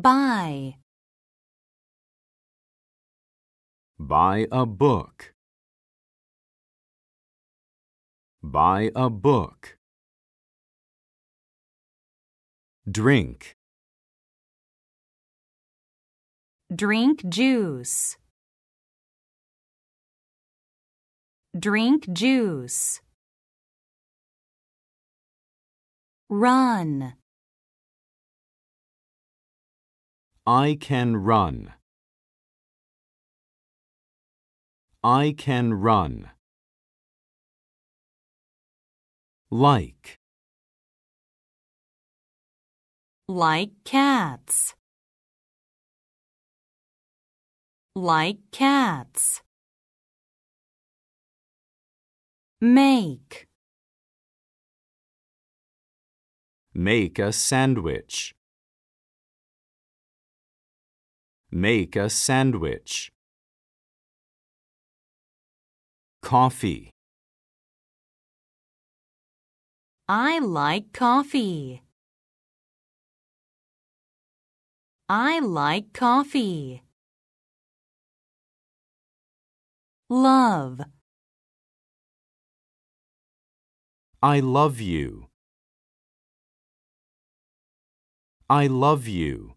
Buy. Buy a book. Buy a book. Drink. Drink juice. Drink juice. Run. I can run. I can run. Like. Like cats. Like cats. Make. Make a sandwich. Make a sandwich. Coffee. I like coffee. I like coffee. Love. I love you. I love you.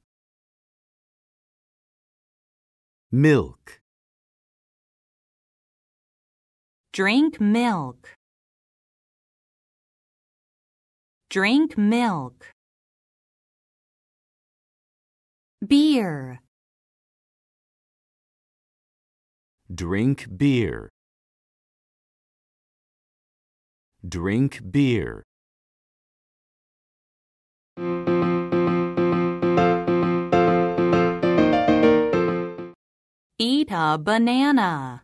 milk drink milk drink milk beer drink beer drink beer Eat a banana.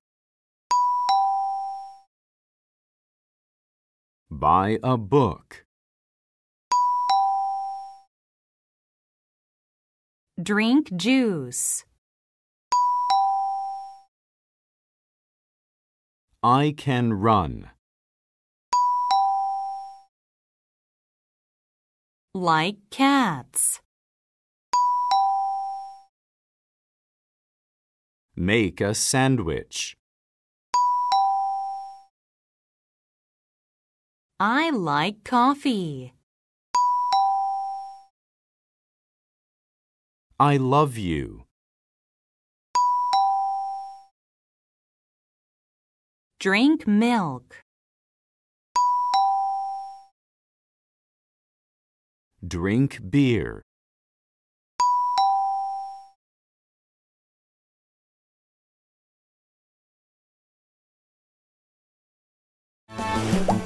Buy a book. Drink juice. I can run. Like cats. Make a sandwich. I like coffee. I love you. Drink milk. Drink beer. 안녕